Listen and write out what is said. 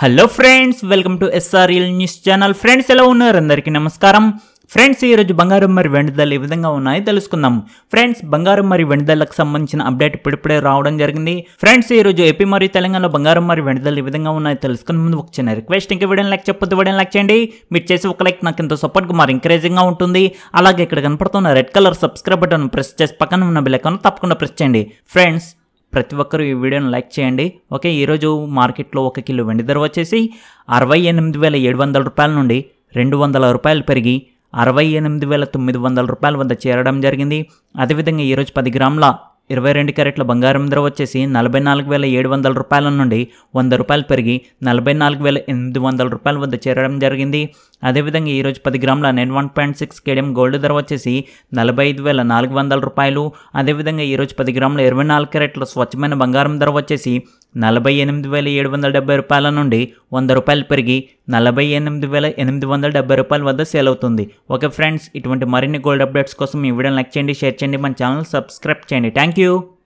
hello friends welcome to SRL news channel friends ఎలా ఉన్నారు అందరికీ నమస్కారం ఫ్రెండ్స్ ఈరోజు బంగారం మరి వెండి ఏ విధంగా ఉన్నాయి తెలుసుకుందాం ఫ్రెండ్స్ బంగారం మరి వెండి సంబంధించిన అప్డేట్ ఇప్పుడిప్పుడే రావడం జరిగింది ఫ్రెండ్స్ ఈరోజు ఏపీ మరియు తెలంగాణలో బంగారం మరి వెండి ఏ విధంగా ఉన్నాయి తెలుసుకుని ముందు ఒక చిన్న రిక్వెస్ట్ ఇంకా వీడియో లైక్ చెప్పొద్దు వీడియో లైక్ చేయండి మీరు చేసి ఒక లైక్ నాకు ఎంతో సపోర్ట్గా మరి ఎంకరేజింగ్గా ఉంటుంది అలాగే ఇక్కడ కనపడుతున్న red colour subscribe button press చేసి పక్కన ఉన్న బిల్ అకౌంట్ తప్పకుండా ప్రెస్ చేయండి ఫ్రెండ్స్ ప్రతి ఒక్కరూ ఈ వీడియోను లైక్ చేయండి ఓకే ఈరోజు మార్కెట్లో ఒక కిలో వెండి ధర వచ్చేసి అరవై ఎనిమిది వేల ఏడు వందల రూపాయల నుండి రెండు వందల రూపాయలు పెరిగి అరవై ఎనిమిది వేల తొమ్మిది వందల రూపాయల వద్ద చేరడం జరిగింది అదేవిధంగా ఈరోజు పది గ్రాముల ఇరవై రెండు క్యారెట్ల బంగారం ధర వచ్చేసి నలభై నాలుగు వేల ఏడు వందల రూపాయల నుండి వంద రూపాయలు పెరిగి నలభై నాలుగు వేల ఎనిమిది వందల రూపాయల వద్ద చేరడం జరిగింది అదేవిధంగా ఈరోజు పది గ్రాముల nine one point six KDM gold ధర వచ్చేసి నలభై ఐదు వేల నాలుగు వందల రూపాయలు అదేవిధంగా ఈరోజు పది గ్రాముల ఇరవై నాలుగు క్యారెట్ల స్వచ్ఛమైన బంగారం ధర వచ్చేసి నలభై ఎనిమిది వేల ఏడు వందల డెబ్బై రూపాయల నుండి వంద రూపాయలు పెరిగి నలభై ఎనిమిది వేల ఎనిమిది వందల డెబ్బై రూపాయల వద్ద సేల్ అవుతుంది ఓకే ఫ్రెండ్స్ ఇటువంటి మరిన్ని గోల్డ్ అప్డేట్స్ కోసం ఈ వీడియోని లైక్ చేయండి షేర్ చేయండి మన ఛానల్ సబ్స్క్రైబ్ చేయండి థ్యాంక్ యూ